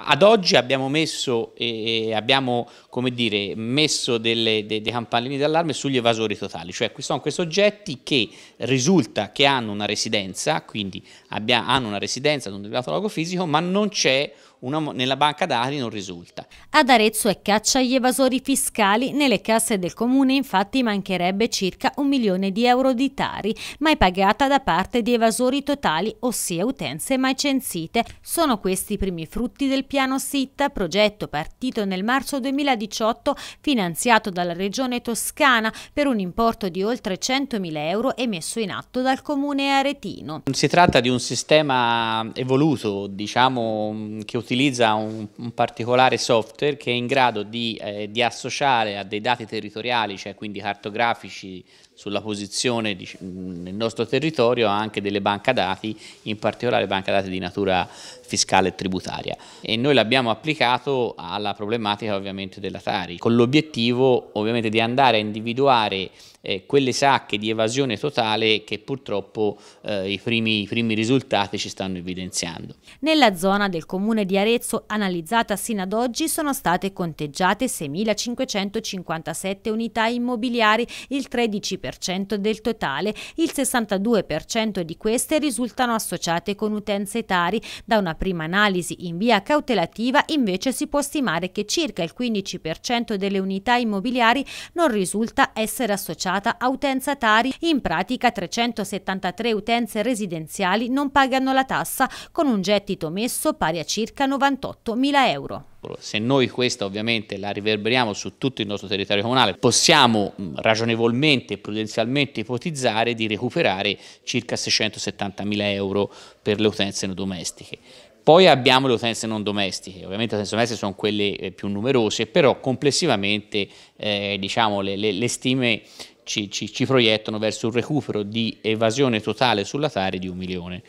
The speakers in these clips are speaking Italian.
Ad oggi abbiamo messo, eh, abbiamo, dire, messo delle, dei, dei campanelli d'allarme sugli evasori totali, cioè sono questi oggetti che risulta che hanno una residenza, quindi abbia, hanno una residenza ad un determinato luogo fisico, ma non c'è uomo, nella banca dati non risulta. Ad Arezzo è caccia agli evasori fiscali, nelle casse del comune infatti mancherebbe circa un milione di euro di tari, mai pagata da parte di evasori totali, ossia utenze mai censite. Sono questi i primi frutti del piano SITTA, progetto partito nel marzo 2018, finanziato dalla regione toscana per un importo di oltre 100.000 euro e messo in atto dal comune aretino. Si tratta di un sistema evoluto, diciamo, che utilizza utilizza un, un, particolare software che è in grado di, eh, di, associare a dei dati territoriali, cioè quindi cartografici sulla posizione di, nel nostro territorio, anche delle banca dati, in particolare banca dati di natura fiscale e tributaria. E noi l'abbiamo applicato alla problematica ovviamente della Tari, con l'obiettivo ovviamente di andare a individuare eh, quelle sacche di evasione totale che purtroppo eh, i, primi, i primi risultati ci stanno evidenziando. Nella zona del comune di Arezzo analizzata sino ad oggi sono state conteggiate 6.557 unità immobiliari, il 13% del totale, il 62% di queste risultano associate con utenze tari. Da una prima analisi in via cautelativa invece si può stimare che circa il 15% delle unità immobiliari non risulta essere associate stata utenza Tari. In pratica 373 utenze residenziali non pagano la tassa con un gettito messo pari a circa 98 mila euro. Se noi questa ovviamente la riverberiamo su tutto il nostro territorio comunale, possiamo ragionevolmente e prudenzialmente ipotizzare di recuperare circa 670 mila euro per le utenze non domestiche. Poi abbiamo le utenze non domestiche, ovviamente le utenze domestiche sono quelle eh, più numerose, però complessivamente eh, diciamo, le, le, le, stime ci, ci, ci proiettano verso un recupero di evasione totale sulla Tari di un milione.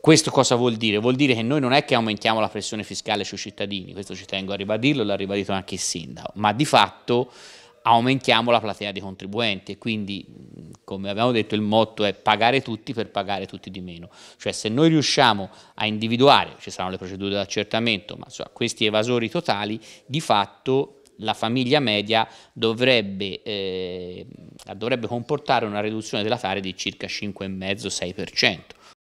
Questo cosa vuol dire? Vuol dire che noi non è che aumentiamo la pressione fiscale sui cittadini, questo ci tengo a ribadirlo, l'ha ribadito anche il sindaco, ma di fatto aumentiamo la platea dei contribuenti e quindi, come abbiamo detto, il motto è pagare tutti per pagare tutti di meno. Cioè se noi riusciamo a individuare, ci saranno le procedure di accertamento, ma so, questi evasori totali, di fatto la famiglia media dovrebbe, eh, dovrebbe comportare una riduzione della tare di circa 5,5-6%.